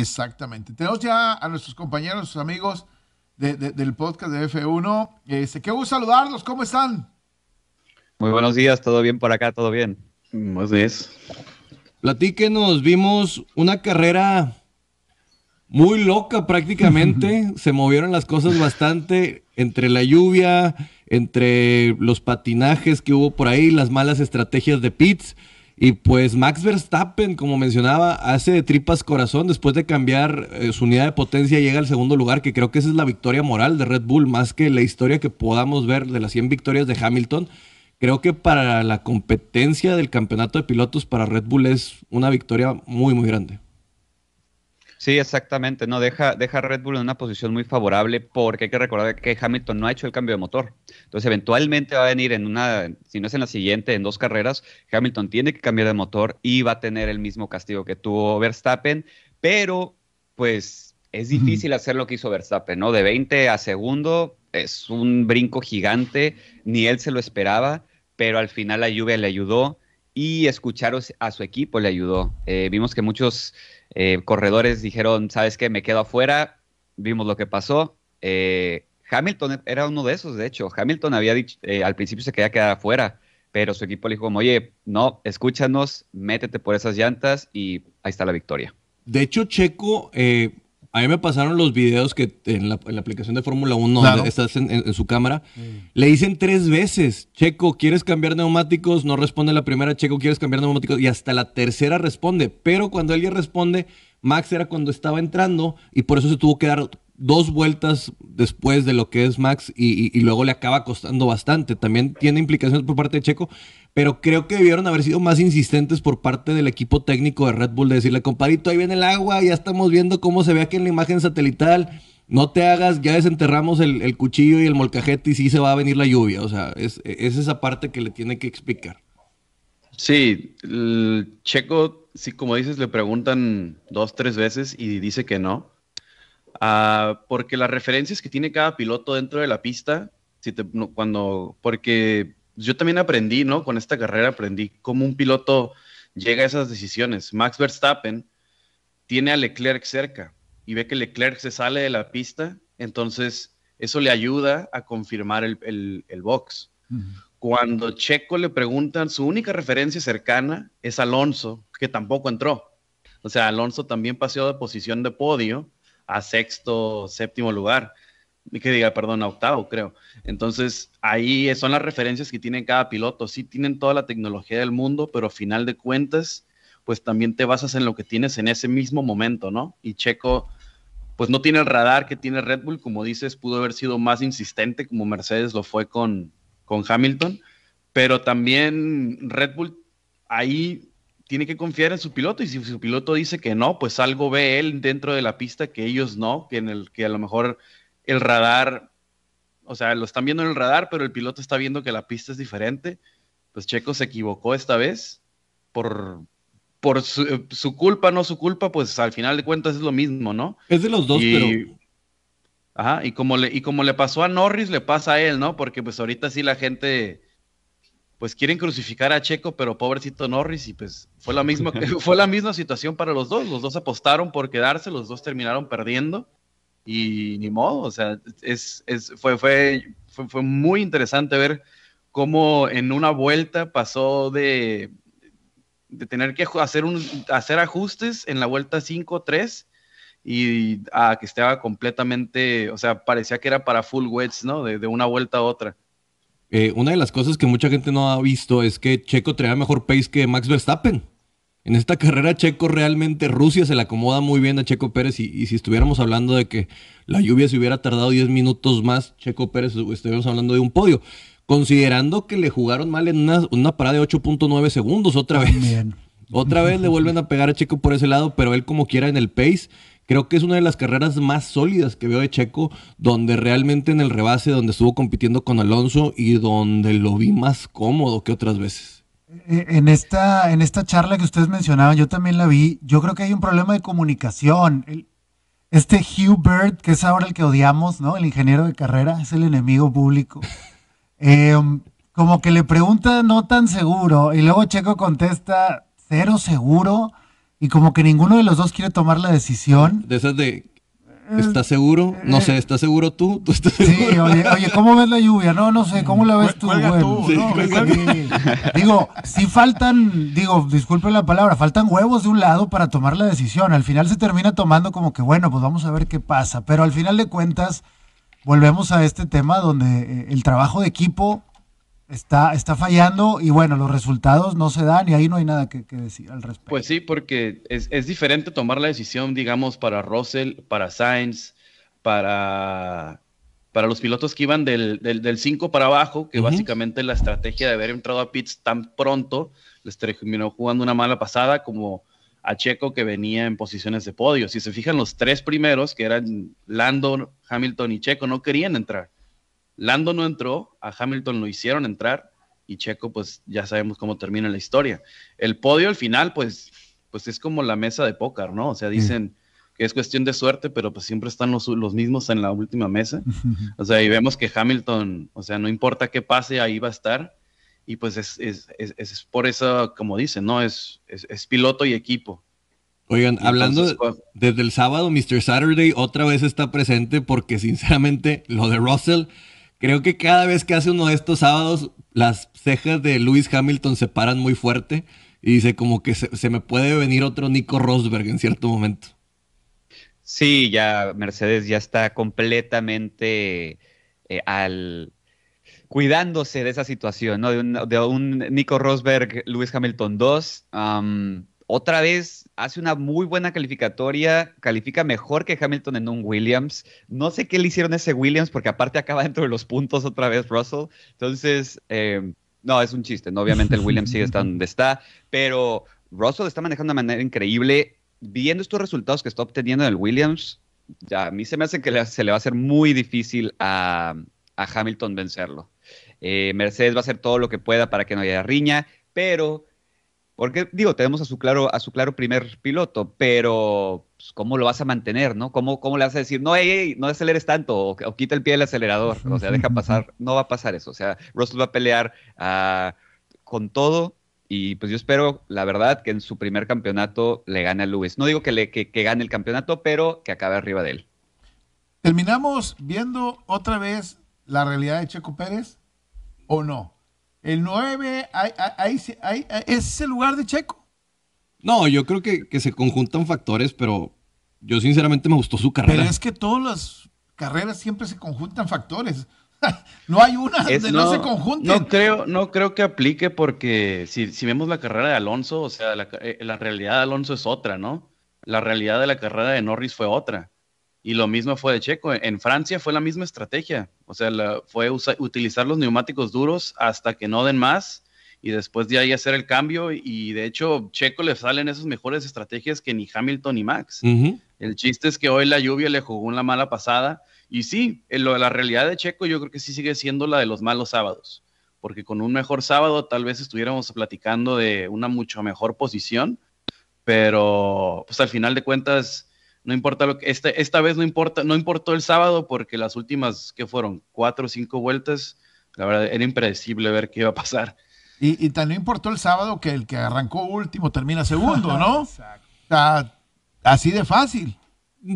Exactamente. Tenemos ya a nuestros compañeros, amigos del podcast de F1. se este, qué gusto saludarlos, ¿cómo están? Muy buenos días, todo bien por acá, todo bien. Buenos días. nos vimos una carrera muy loca prácticamente. Se movieron las cosas bastante entre la lluvia, entre los patinajes que hubo por ahí, las malas estrategias de Pitts. Y pues Max Verstappen, como mencionaba, hace de tripas corazón después de cambiar eh, su unidad de potencia, llega al segundo lugar, que creo que esa es la victoria moral de Red Bull, más que la historia que podamos ver de las 100 victorias de Hamilton. Creo que para la competencia del campeonato de pilotos para Red Bull es una victoria muy, muy grande. Sí, exactamente. No deja, deja a Red Bull en una posición muy favorable porque hay que recordar que Hamilton no ha hecho el cambio de motor. Entonces, eventualmente va a venir en una, si no es en la siguiente, en dos carreras, Hamilton tiene que cambiar de motor y va a tener el mismo castigo que tuvo Verstappen, pero pues es difícil hacer lo que hizo Verstappen, ¿no? De 20 a segundo es un brinco gigante, ni él se lo esperaba, pero al final la lluvia le ayudó y escuchar a su equipo le ayudó. Eh, vimos que muchos eh, corredores dijeron, ¿sabes qué? Me quedo afuera. Vimos lo que pasó. Eh, Hamilton era uno de esos, de hecho. Hamilton había dicho, al principio se quería quedar afuera, pero su equipo le dijo, oye, no, escúchanos, métete por esas llantas y ahí está la victoria. De hecho, Checo, a mí me pasaron los videos que en la, aplicación de Fórmula 1, estás en, su cámara, mm. le dicen tres veces, Checo, ¿quieres cambiar neumáticos? No responde la primera, Checo, ¿quieres cambiar neumáticos? Y hasta la tercera responde. Pero cuando alguien responde, Max era cuando estaba entrando y por eso se tuvo que dar dos vueltas después de lo que es Max y, luego le acaba costando bastante. También tiene implicaciones por parte de Checo, pero creo que debieron haber sido más insistentes por parte del equipo técnico de Red Bull de decirle, compadito, ahí viene el agua, ya estamos viendo cómo se ve aquí en la imagen satelital. No te hagas, ya desenterramos el, cuchillo y el molcajete y sí se va a venir la lluvia. O sea, es, esa parte que le tiene que explicar. Sí, Checo, sí, como dices, le preguntan dos, tres veces y dice que no Ah, porque las referencias que tiene cada piloto dentro de la pista, cuando, porque yo también aprendí, ¿no? Con esta carrera aprendí cómo un piloto llega a esas decisiones. Max Verstappen tiene a Leclerc cerca y ve que Leclerc se sale de la pista, entonces eso le ayuda a confirmar el, box. Cuando Checo le preguntan, su única referencia cercana es Alonso, que tampoco entró. O sea, Alonso también paseó de posición de podio a sexto, séptimo lugar, que diga, perdón, a octavo, creo. Entonces, ahí son las referencias que tiene cada piloto. Sí tienen toda la tecnología del mundo, pero a final de cuentas, pues también te basas en lo que tienes en ese mismo momento, ¿no? Y Checo, pues no tiene el radar que tiene Red Bull, como dices, pudo haber sido más insistente como Mercedes lo fue con, con Hamilton, pero también Red Bull ahí tiene que confiar en su piloto y si su piloto dice que no, pues algo ve él dentro de la pista que ellos no, que en el que a lo mejor el radar, o sea, lo están viendo en el radar, pero el piloto está viendo que la pista es diferente. Pues Checo se equivocó esta vez por por su, eh, culpa, no su culpa, pues al final de cuentas es lo mismo, ¿no? Es de los dos, pero Ajá, y como le y como le pasó a Norris, le pasa a él, ¿no? Porque pues ahorita sí la gente pues quieren crucificar a Checo, pero pobrecito Norris, y pues fue la misma, fue la misma situación para los dos. Los dos apostaron por quedarse, los dos terminaron perdiendo, y ni modo, o sea, fue, fue, fue, muy interesante ver cómo en una vuelta pasó de, de tener que hacer, un, hacer ajustes en la vuelta 5-3 y a que estaba completamente, o sea, parecía que era para full wets, ¿no? de una vuelta a otra. Eh, una de las cosas que mucha gente no ha visto es que Checo traía mejor pace que Max Verstappen. En esta carrera Checo realmente Rusia se le acomoda muy bien a Checo Pérez y, si estuviéramos hablando de que la lluvia se hubiera tardado 10 minutos más, Checo Pérez eh, estuviéramos hablando de un podio. Considerando que le jugaron mal en una, parada de 8.9 segundos otra vez. Otra vez le vuelven a pegar a Checo por ese lado, pero él como quiera en el pace Creo que es una de las carreras más sólidas que veo de Checo, donde realmente en el rebase, donde estuvo compitiendo con Alonso y donde lo vi más cómodo que otras veces. Eh, eh, en esta, en esta charla que ustedes mencionaban, yo también la vi, yo creo que hay un problema de comunicación. este Hugh Bird, que es ahora el que odiamos, ¿no? El ingeniero de carrera, es el enemigo público. Eh, como que le pregunta no tan seguro y luego Checo contesta cero seguro y como que ninguno de los dos quiere tomar la decisión. De esas de, ¿estás seguro? No sé, ¿estás seguro tú? ¿Tú estás seguro? Sí, oye, oye, ¿cómo ves la lluvia? No, no sé, ¿cómo la ves tú? Bueno, Digo, sí faltan, digo, disculpe la palabra, faltan huevos de un lado para tomar la decisión. Al final se termina tomando como que, bueno, pues vamos a ver qué pasa. Pero al final de cuentas, volvemos a este tema donde eh, el trabajo de equipo Está, fallando y bueno, los resultados no se dan y ahí no hay nada que, decir al respecto. Pues sí, porque es, diferente tomar la decisión, digamos, para Russell, para Sainz, para, para los pilotos que iban del 5 del, para abajo, que básicamente la estrategia de haber entrado a pits tan pronto les terminó jugando una mala pasada como a Checo que venía en posiciones de podio. Si se fijan, los tres primeros, que eran Landon, Hamilton y Checo, no querían entrar Lando no entró, a Hamilton lo hicieron entrar y Checo pues ya sabemos cómo termina la historia. El podio al final pues, pues es como la mesa de póker, ¿no? O sea, dicen que es cuestión de suerte, pero pues siempre están los, mismos en la última mesa. O sea, y vemos que Hamilton, o sea, no importa qué pase, ahí va a estar. Y pues es, por eso, como dicen, ¿no? Es, es, piloto y equipo. Oigan, hablando pues, desde el sábado, Mr. Saturday otra vez está presente porque sinceramente lo de Russell Creo que cada vez que hace uno de estos sábados, las cejas de Lewis Hamilton se paran muy fuerte y dice como que se, me puede venir otro Nico Rosberg en cierto momento. Sí, ya Mercedes ya está completamente eh, al cuidándose de esa situación, ¿no? De un, Nico Rosberg, Lewis Hamilton 2 otra vez hace una muy buena calificatoria, califica mejor que Hamilton en un Williams. No sé qué le hicieron a ese Williams, porque aparte acaba dentro de los puntos otra vez Russell. Entonces, eh, no, es un chiste, ¿no? Obviamente el Williams sigue estando donde está, pero Russell está manejando de manera increíble. Viendo estos resultados que está obteniendo en el Williams, ya, a mí se me hace que se le va a hacer muy difícil a, Hamilton vencerlo. Eh, Mercedes va a hacer todo lo que pueda para que no haya riña, pero porque, digo, tenemos a su claro, a su claro primer piloto, pero pues, ¿cómo lo vas a mantener, no? ¿Cómo, cómo le vas a decir, no, hey, no aceleres tanto, o, quita el pie del acelerador? O sea, deja pasar, no va a pasar eso. O sea, Russell va a pelear ah, con todo y pues yo espero, la verdad, que en su primer campeonato le gane a Lewis. No digo que, le, que gane el campeonato, pero que acabe arriba de él. Terminamos viendo otra vez la realidad de Checo Pérez o no? el 9, ahí, ahí, ¿es el lugar de Checo? No, yo creo que, que, se conjuntan factores, pero yo sinceramente me gustó su carrera. Pero es que todas las carreras siempre se conjuntan factores. no hay una donde no, se conjuntan. No creo, no creo que aplique porque si, vemos la carrera de Alonso, o sea, eh, la realidad de Alonso es otra, ¿no? La realidad de la carrera de Norris fue otra. Y lo mismo fue de Checo. En Francia fue la misma estrategia. O sea, la, fue utilizar los neumáticos duros hasta que no den más y después de ahí hacer el cambio. Y de hecho, Checo le salen esas mejores estrategias que ni Hamilton ni Max. El chiste es que hoy la lluvia le jugó una mala pasada. Y sí, en lo, la realidad de Checo yo creo que sí sigue siendo la de los malos sábados. Porque con un mejor sábado tal vez estuviéramos platicando de una mucho mejor posición. Pero pues al final de cuentas no importa lo que, este, esta vez no importa, no importó el sábado porque las últimas, que fueron? Cuatro o cinco vueltas, la verdad era impredecible ver qué iba a pasar. Y, y tan importó el sábado que el que arrancó último termina segundo, ¿no? así de fácil.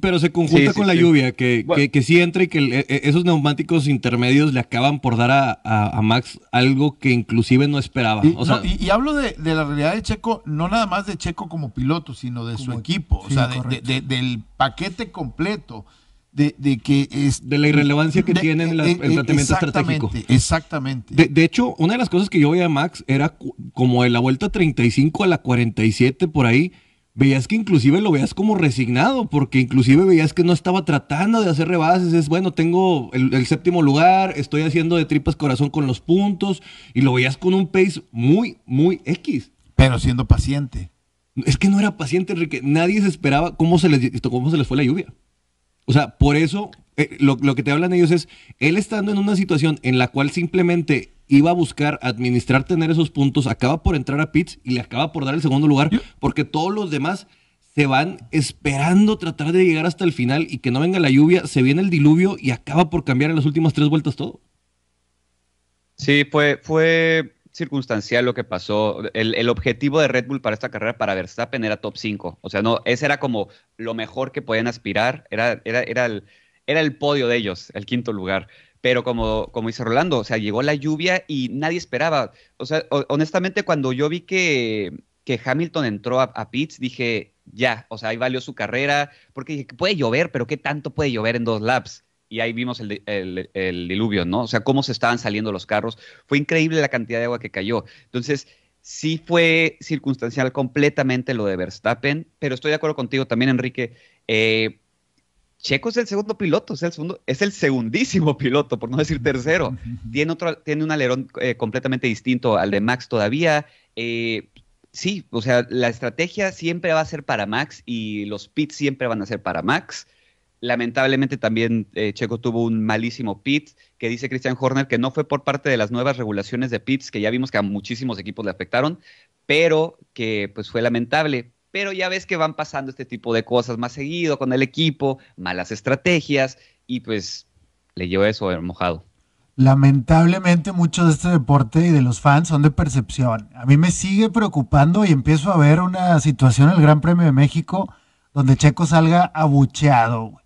Pero se conjunta con la lluvia, que, sí entra y que e, e, esos neumáticos intermedios le acaban por dar a, Max algo que inclusive no esperaba. Y, hablo de, la realidad de Checo, no nada más de Checo como piloto, sino de su equipo, o sea, del paquete completo. De, de, que es... De la irrelevancia que tienen tiene en, eh, el eh, tratamiento estratégico. Exactamente. De, hecho, una de las cosas que yo veía a Max era como de la vuelta 35 a la 47 por ahí, veías que inclusive lo veías como resignado, porque inclusive veías que no estaba tratando de hacer rebases, es bueno, tengo el, séptimo lugar, estoy haciendo de tripas corazón con los puntos, y lo veías con un pace muy, muy X. Pero siendo paciente. Es que no era paciente, Enrique, nadie se esperaba cómo se les, cómo se les fue la lluvia. O sea, por eso eh, lo, lo que te hablan ellos es, él estando en una situación en la cual simplemente iba a buscar administrar tener esos puntos, acaba por entrar a Pitts y le acaba por dar el segundo lugar, porque todos los demás se van esperando tratar de llegar hasta el final y que no venga la lluvia, se viene el diluvio y acaba por cambiar en las últimas tres vueltas todo. Sí, fue, fue circunstancial lo que pasó. El, el, objetivo de Red Bull para esta carrera, para Verstappen, era top 5. O sea, no, ese era como lo mejor que podían aspirar. Era, era, era el, era el podio de ellos, el quinto lugar. Pero como, como dice Rolando, o sea, llegó la lluvia y nadie esperaba. O sea, honestamente, cuando yo vi que, que Hamilton entró a, pits, Pitts, dije, ya, o sea, ahí valió su carrera, porque dije, puede llover, pero ¿qué tanto puede llover en dos laps? Y ahí vimos el, el, el diluvio, ¿no? O sea, cómo se estaban saliendo los carros. Fue increíble la cantidad de agua que cayó. Entonces, sí fue circunstancial completamente lo de Verstappen, pero estoy de acuerdo contigo también, Enrique. Eh, Checo es el segundo piloto, es el, segundísimo piloto, por no decir tercero. Tiene, un alerón eh, completamente distinto al de Max todavía. Eh, sí, o sea, la estrategia siempre va a ser para Max y los pits siempre van a ser para Max. Lamentablemente también eh, Checo tuvo un malísimo pit que dice Christian Horner que no fue por parte de las nuevas regulaciones de pits que ya vimos que a muchísimos equipos le afectaron, pero que pues fue lamentable pero ya ves que van pasando este tipo de cosas más seguido con el equipo, malas estrategias, y pues le llevo eso el mojado. Lamentablemente mucho de este deporte y de los fans son de percepción. A mí me sigue preocupando y empiezo a ver una situación en el Gran Premio de México donde Checo salga abucheado.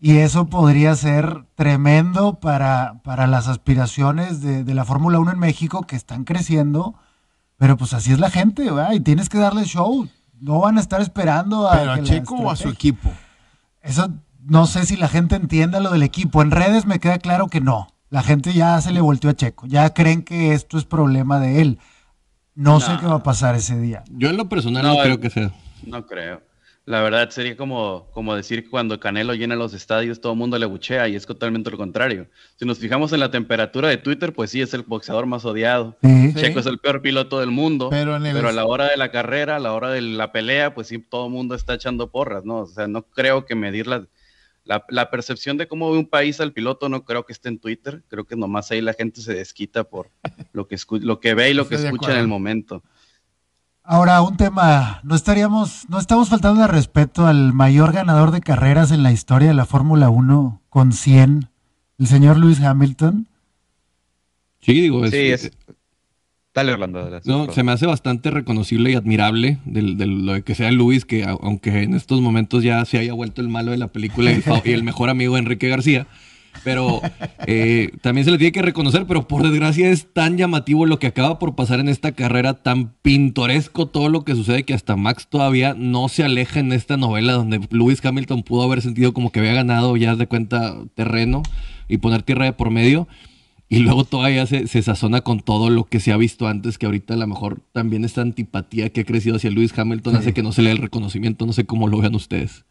Y eso podría ser tremendo para, para las aspiraciones de, la Fórmula 1 en México que están creciendo. Pero pues así es la gente, Y tienes que darle show no van a estar esperando a. Checo o a su equipo. Eso no sé si la gente entienda lo del equipo. En redes me queda claro que no. La gente ya se le volteó a Checo. Ya creen que esto es problema de él. No, sé qué va a pasar ese día. Yo en lo personal no creo que sea. No creo. La verdad sería como, como decir que cuando Canelo llena los estadios todo el mundo le buchea y es totalmente lo contrario. Si nos fijamos en la temperatura de Twitter, pues sí, es el boxeador más odiado. Checo es el peor piloto del mundo, pero, a la hora de la carrera, a la hora de la pelea, pues sí, todo el mundo está echando porras, ¿no? O sea, no creo que medir la, percepción de cómo ve un país al piloto, no creo que esté en Twitter, creo que nomás ahí la gente se desquita por lo que, lo que ve y lo que escucha en el momento. Ahora, un tema, no estaríamos, no estamos faltando de respeto al mayor ganador de carreras en la historia de la Fórmula 1 con 100, el señor Lewis Hamilton. Sí, digo, sí, eh, es, Dale, Orlando. no, se me hace bastante reconocible y admirable de, de lo que sea Luis, que aunque en estos momentos ya se haya vuelto el malo de la película y el, y el mejor amigo de Enrique García, pero eh, también se le tiene que reconocer, pero por desgracia es tan llamativo lo que acaba por pasar en esta carrera, tan pintoresco todo lo que sucede que hasta Max todavía no se aleja en esta novela donde Lewis Hamilton pudo haber sentido como que había ganado ya de cuenta terreno y poner tierra de por medio. Y luego todavía se, sazona con todo lo que se ha visto antes, que ahorita a lo mejor también esta antipatía que ha crecido hacia Lewis Hamilton hace que no se le dé el reconocimiento, no sé cómo lo vean ustedes.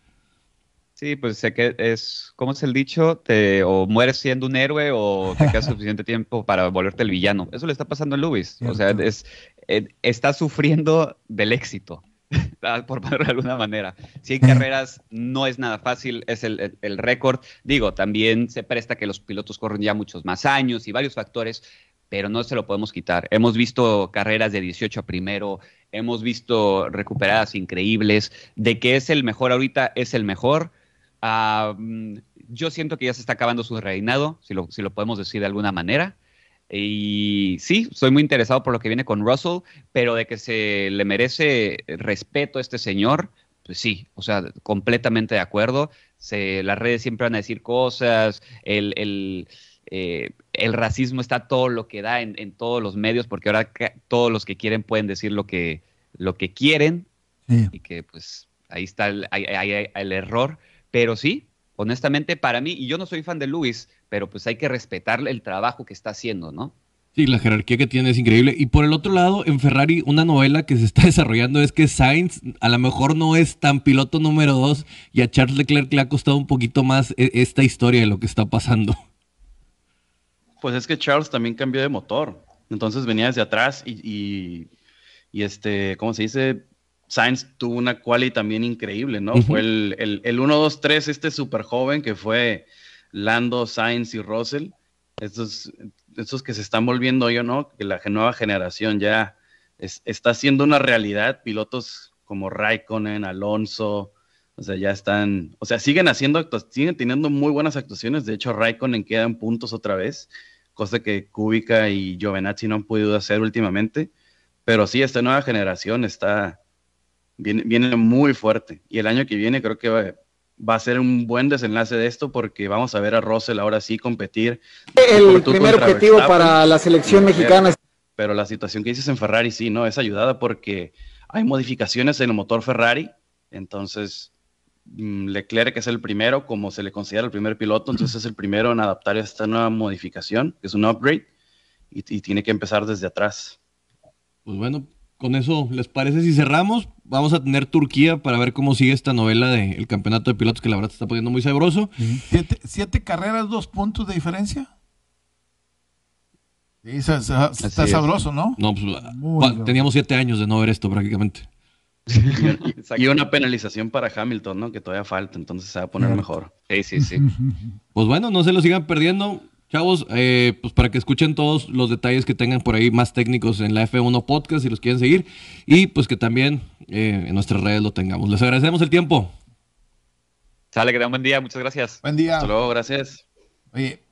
Sí, pues sé que es, ¿cómo es el dicho? Te, o mueres siendo un héroe o te queda suficiente tiempo para volverte el villano. Eso le está pasando a Luis O sea, es, eh, está sufriendo del éxito, ah, por ponerlo de alguna manera. 100 carreras no es nada fácil, es el, el, el récord. Digo, también se presta que los pilotos corren ya muchos más años y varios factores, pero no se lo podemos quitar. Hemos visto carreras de 18 a primero, hemos visto recuperadas increíbles, de que es el mejor ahorita, es el mejor Ah, mm, yo siento que ya se está acabando su reinado, si lo, podemos decir de alguna manera. Y sí, soy muy interesado por lo que viene con Russell, pero de que se le merece respeto a este señor, pues sí, o sea, completamente de acuerdo. Se, las redes siempre van a decir cosas, el, eh, racismo está todo lo que da en, todos los medios, porque ahora todos los que quieren pueden decir lo que, quieren y que pues ahí está el error pero sí, honestamente, para mí, y yo no soy fan de Luis, pero pues hay que respetarle el trabajo que está haciendo, ¿no? Sí, la jerarquía que tiene es increíble. Y por el otro lado, en Ferrari, una novela que se está desarrollando es que Sainz a lo mejor no es tan piloto número dos y a Charles Leclerc le ha costado un poquito más eh, esta historia de lo que está pasando. Pues es que Charles también cambió de motor. Entonces venía desde atrás y, este, ¿cómo se dice? Sainz tuvo una quali también increíble, ¿no? Fue el, el, 1-2-3, este súper joven que fue Lando, Sainz y Russell. Estos, que se están volviendo hoy, ¿no? Que la nueva generación ya está siendo una realidad. Pilotos como Raikkonen, Alonso, o sea, ya están, o sea, siguen haciendo, siguen teniendo muy buenas actuaciones. De hecho, Raikkonen queda en puntos otra vez, cosa que Kubica y Giovinazzi no han podido hacer últimamente. Pero sí, esta nueva generación está, viene, muy fuerte. Y el año que viene creo que va, a ser un buen desenlace de esto porque vamos a ver a Russell ahora sí competir. El primer objetivo para la selección mexicana. Pero la situación que dices en Ferrari sí, ¿no? Es ayudada porque hay modificaciones en el motor Ferrari. Entonces, mm, Leclerc es el primero, como se le considera el primer piloto, entonces es el primero en adaptar esta nueva modificación, que es un upgrade, y, y tiene que empezar desde atrás. Pues bueno, con eso, ¿les parece si cerramos? Vamos a tener Turquía para ver cómo sigue esta novela del campeonato de pilotos que la verdad está poniendo muy sabroso. ¿Siete, carreras, dos puntos de diferencia? Sí, está sabroso, ¿no? No, pues, teníamos siete años de no ver esto prácticamente. y una penalización para Hamilton, ¿no? Que todavía falta, entonces se va a poner mejor. Sí, sí, sí. Pues bueno, no se lo sigan perdiendo. Chavos, eh, pues para que escuchen todos los detalles que tengan por ahí más técnicos en la F1 Podcast si los quieren seguir y pues que también eh, en nuestras redes lo tengamos. Les agradecemos el tiempo. Sale, que tengan un buen día, muchas gracias. Buen día. Hasta luego, gracias. Oye,